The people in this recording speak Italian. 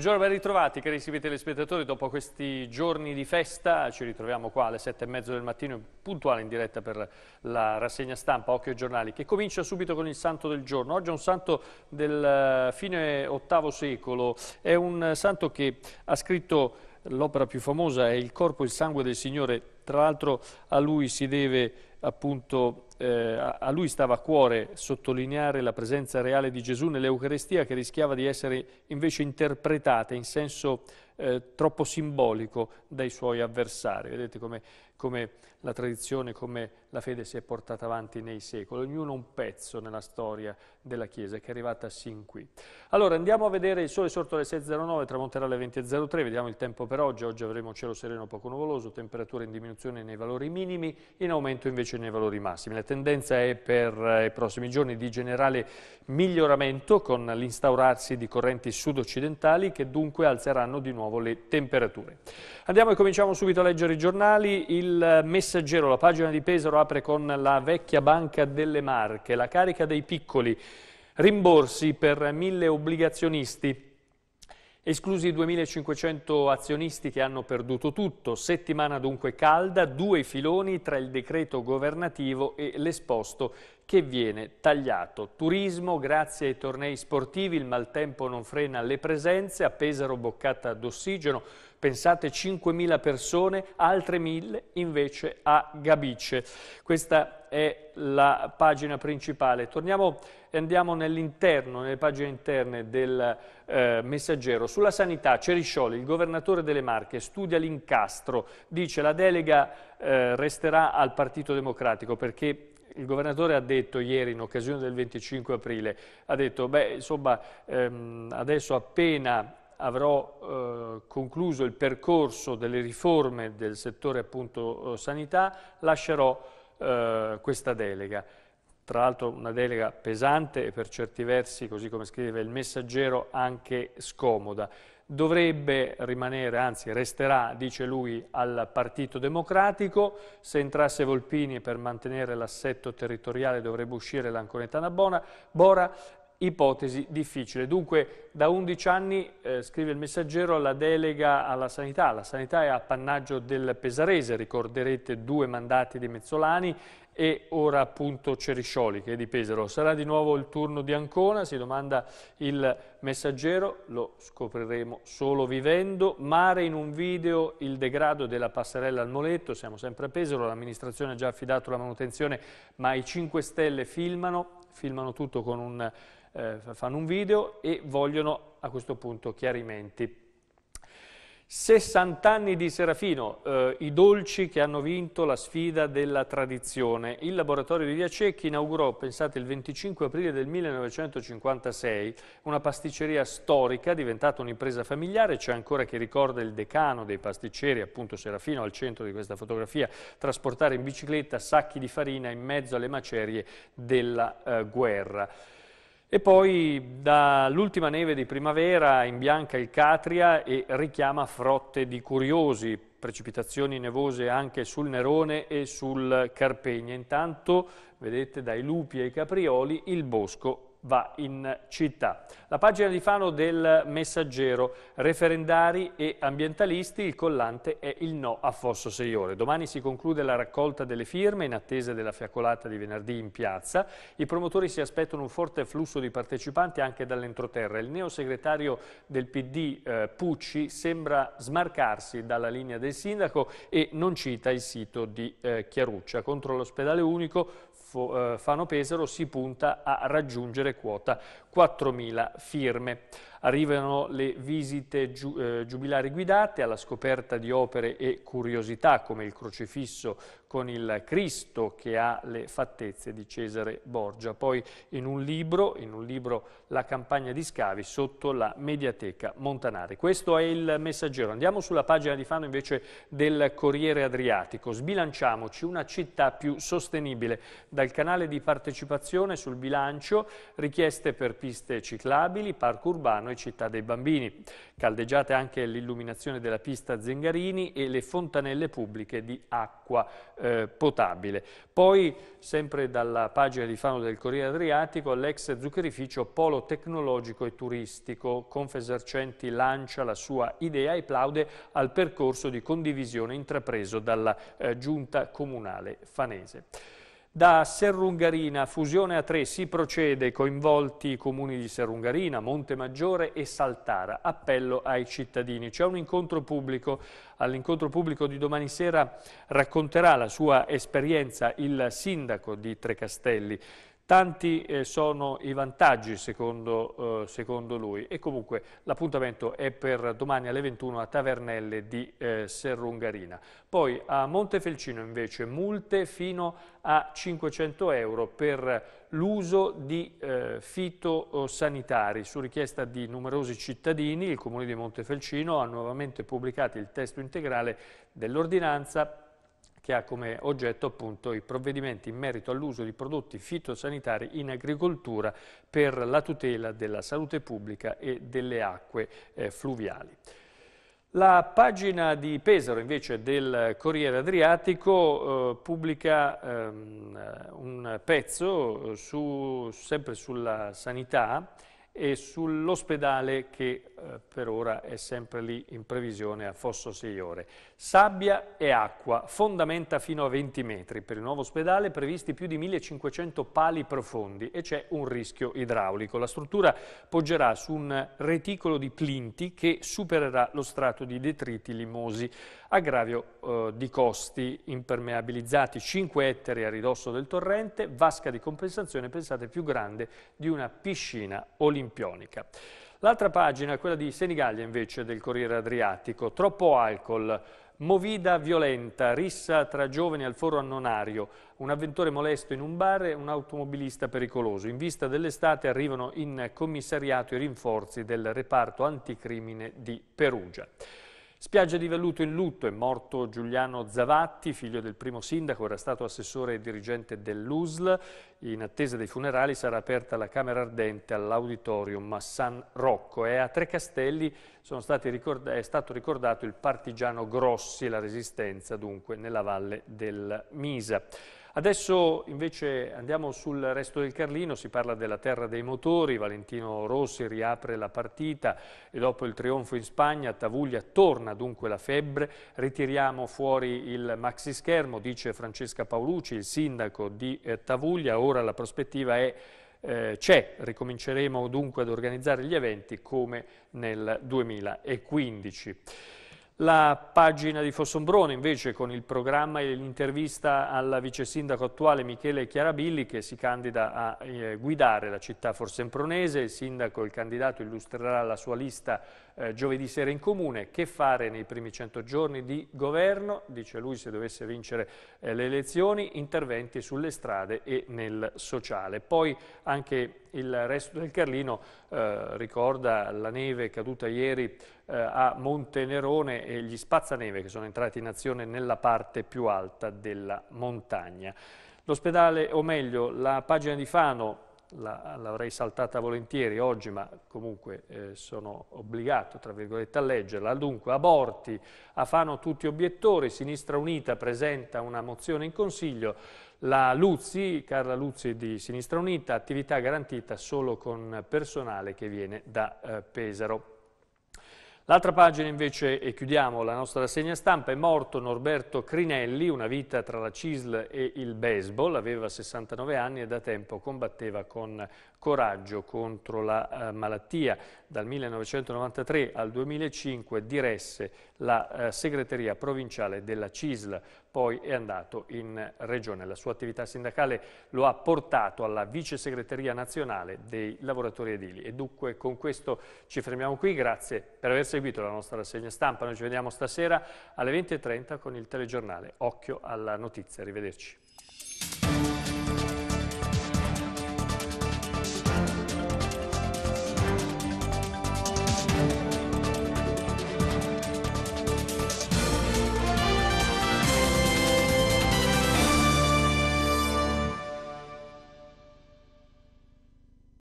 Buongiorno, ben ritrovati carissimi telespettatori, dopo questi giorni di festa ci ritroviamo qua alle sette e mezzo del mattino puntuale in diretta per la rassegna stampa Occhio ai giornali che comincia subito con il santo del giorno, oggi è un santo del eh, fine VIII secolo, è un santo che ha scritto l'opera più famosa è Il corpo e il sangue del Signore tra l'altro a lui si deve appunto eh, a lui stava a cuore sottolineare la presenza reale di Gesù nell'Eucarestia che rischiava di essere invece interpretata in senso eh, troppo simbolico dai suoi avversari. Vedete come come la tradizione, come la fede si è portata avanti nei secoli, ognuno un pezzo nella storia della Chiesa che è arrivata sin qui. Allora andiamo a vedere il sole sorto alle 6.09, tramonterà alle 20.03, vediamo il tempo per oggi, oggi avremo cielo sereno poco nuvoloso, temperature in diminuzione nei valori minimi, in aumento invece nei valori massimi. La tendenza è per eh, i prossimi giorni di generale miglioramento con l'instaurarsi di correnti sud-occidentali che dunque alzeranno di nuovo le temperature. Andiamo e cominciamo subito a leggere i giornali. Il il messaggero, la pagina di Pesaro apre con la vecchia banca delle Marche, la carica dei piccoli, rimborsi per mille obbligazionisti. Esclusi i 2.500 azionisti che hanno perduto tutto, settimana dunque calda, due filoni tra il decreto governativo e l'esposto che viene tagliato. Turismo, grazie ai tornei sportivi, il maltempo non frena le presenze, a Pesaro boccata d'ossigeno, pensate 5.000 persone, altre 1.000 invece a Gabice. Questa è la pagina principale. Torniamo e andiamo nell'interno, nelle pagine interne del eh, messaggero. Sulla sanità, Ceriscioli, il governatore delle Marche, studia l'incastro, dice la delega eh, resterà al Partito Democratico perché il governatore ha detto ieri in occasione del 25 aprile, ha detto beh insomma ehm, adesso appena avrò eh, concluso il percorso delle riforme del settore appunto eh, sanità lascerò eh, questa delega. Tra l'altro una delega pesante e per certi versi, così come scrive il messaggero, anche scomoda dovrebbe rimanere, anzi resterà, dice lui, al Partito Democratico, se entrasse Volpini per mantenere l'assetto territoriale dovrebbe uscire l'Anconetana Bona, Bora, ipotesi difficile. Dunque da 11 anni, eh, scrive il messaggero, la delega alla sanità, la sanità è appannaggio del Pesarese, ricorderete due mandati di Mezzolani e ora appunto Ceriscioli che è di Pesaro. Sarà di nuovo il turno di Ancona, si domanda il messaggero, lo scopriremo solo vivendo. Mare in un video, il degrado della passerella al Moletto, siamo sempre a Pesaro, l'amministrazione ha già affidato la manutenzione ma i 5 Stelle filmano, filmano tutto con un, eh, fanno un video e vogliono a questo punto chiarimenti. 60 anni di Serafino, eh, i dolci che hanno vinto la sfida della tradizione. Il laboratorio di Via Cecchi inaugurò, pensate, il 25 aprile del 1956, una pasticceria storica diventata un'impresa familiare, c'è ancora chi ricorda il decano dei pasticceri, appunto Serafino al centro di questa fotografia, trasportare in bicicletta sacchi di farina in mezzo alle macerie della eh, guerra. E poi dall'ultima neve di primavera imbianca il Catria e richiama frotte di curiosi, precipitazioni nevose anche sul Nerone e sul Carpegna. Intanto, vedete, dai lupi ai caprioli il bosco va in città. La pagina di Fano del Messaggero, referendari e ambientalisti, il collante è il no a Fosso 6 ore. Domani si conclude la raccolta delle firme in attesa della fiaccolata di venerdì in piazza. I promotori si aspettano un forte flusso di partecipanti anche dall'entroterra. Il neosegretario del PD eh, Pucci sembra smarcarsi dalla linea del sindaco e non cita il sito di eh, Chiaruccia. Contro l'ospedale unico eh, Fano Pesaro si punta a raggiungere quota 4.000 firme. Arrivano le visite giu, eh, giubilari guidate alla scoperta di opere e curiosità come il crocifisso con il Cristo che ha le fattezze di Cesare Borgia. Poi in un libro, in un libro La campagna di scavi sotto la Mediateca Montanari. Questo è il messaggero. Andiamo sulla pagina di Fano invece del Corriere Adriatico. Sbilanciamoci una città più sostenibile. Dal canale di partecipazione sul bilancio richieste per piste ciclabili, parco urbano Milano e Città dei Bambini. Caldeggiate anche l'illuminazione della pista Zingarini e le fontanelle pubbliche di acqua eh, potabile. Poi, sempre dalla pagina di Fano del Corriere Adriatico, l'ex zuccherificio Polo Tecnologico e Turistico. Confesercenti lancia la sua idea e plaude al percorso di condivisione intrapreso dalla eh, Giunta Comunale Fanese. Da Serrungarina, fusione a tre, si procede, coinvolti i comuni di Serrungarina, Monte Maggiore e Saltara. Appello ai cittadini. C'è un incontro pubblico. All'incontro pubblico di domani sera racconterà la sua esperienza il sindaco di Trecastelli. Tanti eh, sono i vantaggi secondo, eh, secondo lui e comunque l'appuntamento è per domani alle 21 a Tavernelle di eh, Serrungarina. Poi a Montefelcino invece multe fino a 500 euro per l'uso di eh, fitosanitari. Su richiesta di numerosi cittadini il Comune di Montefelcino ha nuovamente pubblicato il testo integrale dell'ordinanza che ha come oggetto appunto i provvedimenti in merito all'uso di prodotti fitosanitari in agricoltura per la tutela della salute pubblica e delle acque eh, fluviali. La pagina di Pesaro invece del Corriere Adriatico eh, pubblica ehm, un pezzo eh, su, sempre sulla sanità e sull'ospedale che eh, per ora è sempre lì in previsione a Fosso Seiore. Sabbia e acqua, fondamenta fino a 20 metri. Per il nuovo ospedale previsti più di 1500 pali profondi e c'è un rischio idraulico. La struttura poggerà su un reticolo di plinti che supererà lo strato di detriti limosi. Aggravio eh, di costi impermeabilizzati 5 ettari a ridosso del torrente, vasca di compensazione pensate più grande di una piscina olimpionica. L'altra pagina è quella di Senigallia invece del Corriere Adriatico. Troppo alcol, movida violenta, rissa tra giovani al foro annonario, un avventore molesto in un bar e un automobilista pericoloso. In vista dell'estate arrivano in commissariato i rinforzi del reparto anticrimine di Perugia. Spiaggia di Velluto in lutto è morto Giuliano Zavatti, figlio del primo sindaco, era stato assessore e dirigente dell'USL. In attesa dei funerali sarà aperta la Camera Ardente all'Auditorium a San Rocco e a Tre Castelli è stato ricordato il partigiano Grossi, la resistenza dunque nella valle del Misa. Adesso invece andiamo sul resto del Carlino, si parla della terra dei motori, Valentino Rossi riapre la partita e dopo il trionfo in Spagna a Tavuglia torna dunque la febbre, ritiriamo fuori il maxi schermo, dice Francesca Paolucci, il sindaco di eh, Tavuglia, ora la prospettiva è eh, c'è, ricominceremo dunque ad organizzare gli eventi come nel 2015. La pagina di Fossombrone invece con il programma e l'intervista alla vice sindaco attuale Michele Chiarabilli che si candida a eh, guidare la città forsempronese, il sindaco, il candidato illustrerà la sua lista eh, giovedì sera in comune, che fare nei primi 100 giorni di governo, dice lui se dovesse vincere eh, le elezioni, interventi sulle strade e nel sociale. Poi anche il resto del Carlino eh, ricorda la neve caduta ieri eh, a Montenerone e gli spazzaneve che sono entrati in azione nella parte più alta della montagna. L'ospedale, o meglio, la pagina di Fano l'avrei la, saltata volentieri oggi, ma comunque eh, sono obbligato, tra virgolette, a leggerla. Dunque, aborti, a Fano tutti obiettori, Sinistra Unita presenta una mozione in Consiglio, la Luzzi, Carla Luzzi di Sinistra Unita, attività garantita solo con personale che viene da eh, Pesaro. L'altra pagina invece, e chiudiamo la nostra rassegna stampa, è morto Norberto Crinelli, una vita tra la CISL e il baseball, aveva 69 anni e da tempo combatteva con Coraggio contro la eh, malattia. Dal 1993 al 2005 diresse la eh, segreteria provinciale della CISL, poi è andato in regione. La sua attività sindacale lo ha portato alla vice segreteria nazionale dei lavoratori edili. E dunque con questo ci fermiamo qui, grazie per aver seguito la nostra rassegna stampa. Noi ci vediamo stasera alle 20.30 con il telegiornale. Occhio alla notizia, arrivederci.